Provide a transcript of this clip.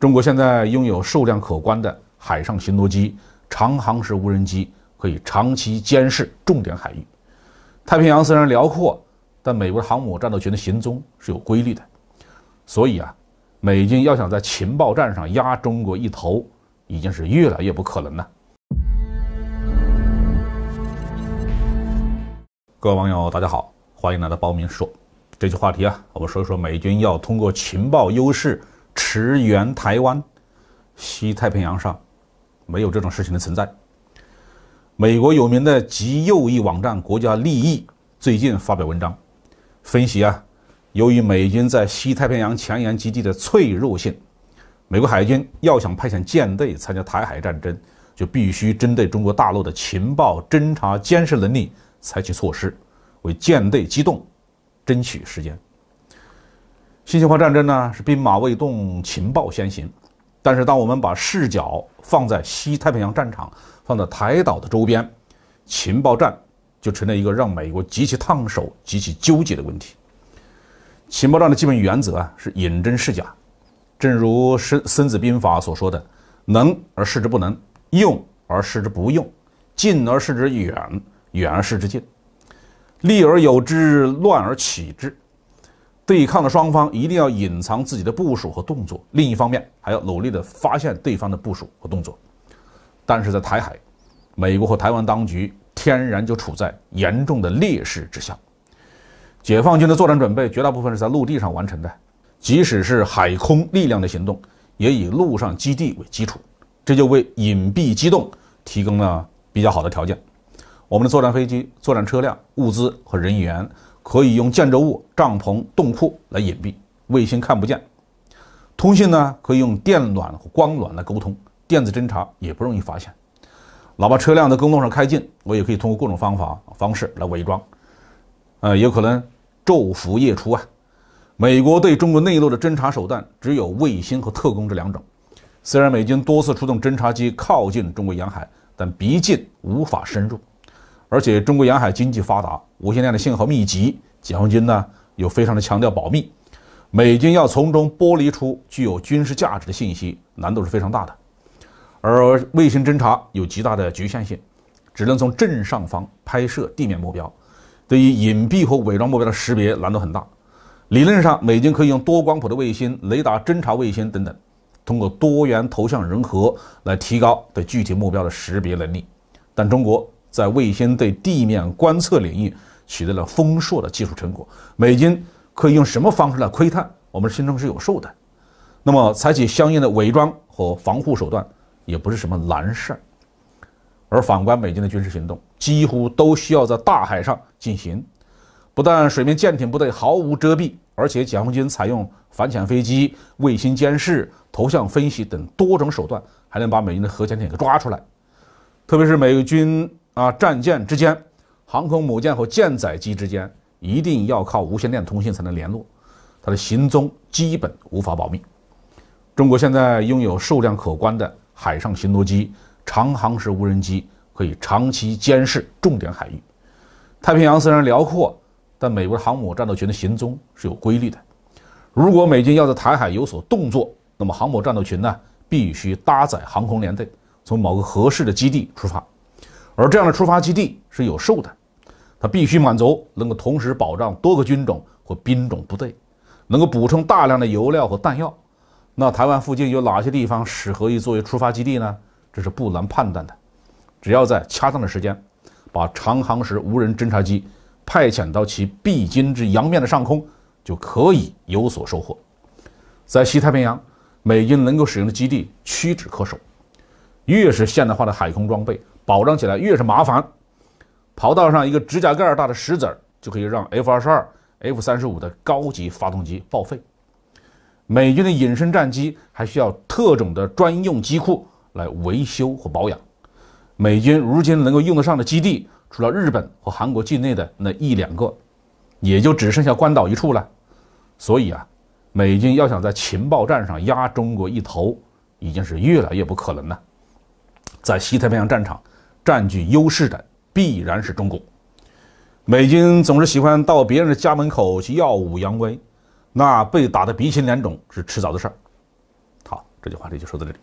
中国现在拥有数量可观的海上巡逻机、长航时无人机，可以长期监视重点海域。太平洋虽然辽阔，但美国航母战斗群的行踪是有规律的，所以啊，美军要想在情报战上压中国一头，已经是越来越不可能了。各位网友，大家好，欢迎来到包明说。这期话题啊，我们说一说美军要通过情报优势。驰援台湾，西太平洋上没有这种事情的存在。美国有名的极右翼网站《国家利益》最近发表文章，分析啊，由于美军在西太平洋前沿基地的脆弱性，美国海军要想派遣舰队参加台海战争，就必须针对中国大陆的情报侦察监视能力采取措施，为舰队机动争取时间。信息化战争呢，是兵马未动，情报先行。但是，当我们把视角放在西太平洋战场，放在台岛的周边，情报战就成了一个让美国极其烫手、极其纠结的问题。情报战的基本原则啊，是引真是假。正如《孙孙子兵法》所说的：“能而示之不能，用而示之不用，近而示之远，远而示之近，利而有之，乱而起之。”对抗的双方一定要隐藏自己的部署和动作，另一方面还要努力地发现对方的部署和动作。但是在台海，美国和台湾当局天然就处在严重的劣势之下。解放军的作战准备绝大部分是在陆地上完成的，即使是海空力量的行动，也以陆上基地为基础，这就为隐蔽机动提供了比较好的条件。我们的作战飞机、作战车辆、物资和人员。可以用建筑物、帐篷、洞库来隐蔽，卫星看不见；通信呢，可以用电暖和光暖来沟通，电子侦察也不容易发现。哪怕车辆在公路上开进，我也可以通过各种方法方式来伪装。呃，有可能昼伏夜出啊。美国对中国内陆的侦察手段只有卫星和特工这两种。虽然美军多次出动侦察机靠近中国沿海，但毕竟无法深入。而且中国沿海经济发达，无线电的信号密集。解放军呢又非常的强调保密，美军要从中剥离出具有军事价值的信息，难度是非常大的。而卫星侦察有极大的局限性，只能从正上方拍摄地面目标，对于隐蔽和伪装目标的识别难度很大。理论上，美军可以用多光谱的卫星、雷达侦察卫星等等，通过多元投向融合来提高对具体目标的识别能力，但中国。在卫星对地面观测领域取得了丰硕的技术成果。美军可以用什么方式来窥探？我们心中是有数的。那么，采取相应的伪装和防护手段也不是什么难事儿。而反观美军的军事行动，几乎都需要在大海上进行，不但水面舰艇部队毫无遮蔽，而且解放军采用反潜飞机、卫星监视、图像分析等多种手段，还能把美军的核潜艇给抓出来。特别是美军。啊，战舰之间、航空母舰和舰载机之间，一定要靠无线电通信才能联络，它的行踪基本无法保密。中国现在拥有数量可观的海上巡逻机、长航时无人机，可以长期监视重点海域。太平洋虽然辽阔，但美国航母战斗群的行踪是有规律的。如果美军要在台海有所动作，那么航母战斗群呢，必须搭载航空联队，从某个合适的基地出发。而这样的出发基地是有数的，它必须满足能够同时保障多个军种或兵种部队，能够补充大量的油料和弹药。那台湾附近有哪些地方适合于作为出发基地呢？这是不难判断的，只要在恰当的时间，把长航时无人侦察机派遣到其必经之洋面的上空，就可以有所收获。在西太平洋，美军能够使用的基地屈指可数。越是现代化的海空装备保障起来越是麻烦，跑道上一个指甲盖大的石子儿就可以让 F 二十二、F 三十五的高级发动机报废。美军的隐身战机还需要特种的专用机库来维修和保养。美军如今能够用得上的基地，除了日本和韩国境内的那一两个，也就只剩下关岛一处了。所以啊，美军要想在情报战上压中国一头，已经是越来越不可能了。在西太平洋战场占据优势的必然是中国。美军总是喜欢到别人的家门口去耀武扬威，那被打得鼻青脸肿是迟早的事儿。好，这句话就说到这里。